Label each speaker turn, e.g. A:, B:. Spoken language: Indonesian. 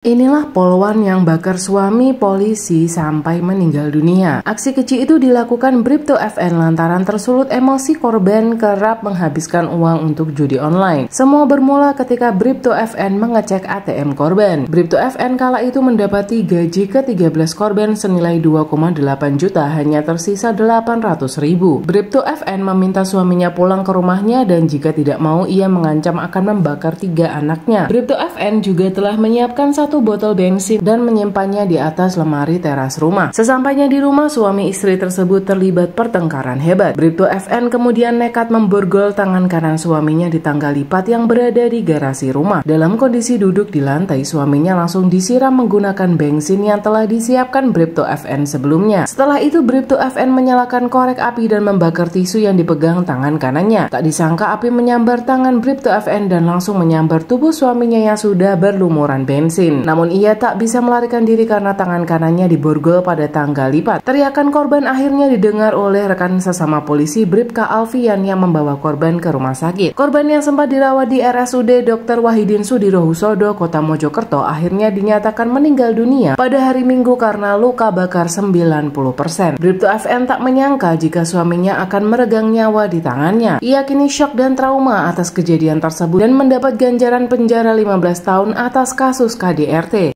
A: Inilah polwan yang bakar suami polisi sampai meninggal dunia. Aksi kecil itu dilakukan Bripto FN lantaran tersulut emosi korban kerap menghabiskan uang untuk judi online. Semua bermula ketika Bripto FN mengecek ATM korban. Bripto FN kala itu mendapati gaji ke-13 korban senilai 2,8 juta hanya tersisa 800 ribu. Bripto FN meminta suaminya pulang ke rumahnya dan jika tidak mau ia mengancam akan membakar tiga anaknya. Bripto FN juga telah menyiapkan satu satu botol bensin dan menyimpannya di atas lemari teras rumah. Sesampainya di rumah, suami istri tersebut terlibat pertengkaran hebat. Bribtu FN kemudian nekat memborgol tangan kanan suaminya di tangga lipat yang berada di garasi rumah. Dalam kondisi duduk di lantai, suaminya langsung disiram menggunakan bensin yang telah disiapkan Bribtu FN sebelumnya. Setelah itu, Bribtu FN menyalakan korek api dan membakar tisu yang dipegang tangan kanannya. Tak disangka api menyambar tangan Bribtu FN dan langsung menyambar tubuh suaminya yang sudah berlumuran bensin. Hmm. Namun ia tak bisa melarikan diri karena tangan kanannya diborgol pada tangga lipat. Teriakan korban akhirnya didengar oleh rekan sesama polisi Bripka Alfian yang membawa korban ke rumah sakit. Korban yang sempat dirawat di RSUD Dr. Wahidin Sudirohusodo, Kota Mojokerto akhirnya dinyatakan meninggal dunia pada hari Minggu karena luka bakar 90%. Bripto FN tak menyangka jika suaminya akan meregang nyawa di tangannya. Ia kini shock dan trauma atas kejadian tersebut dan mendapat ganjaran penjara 15 tahun atas kasus KDR. RT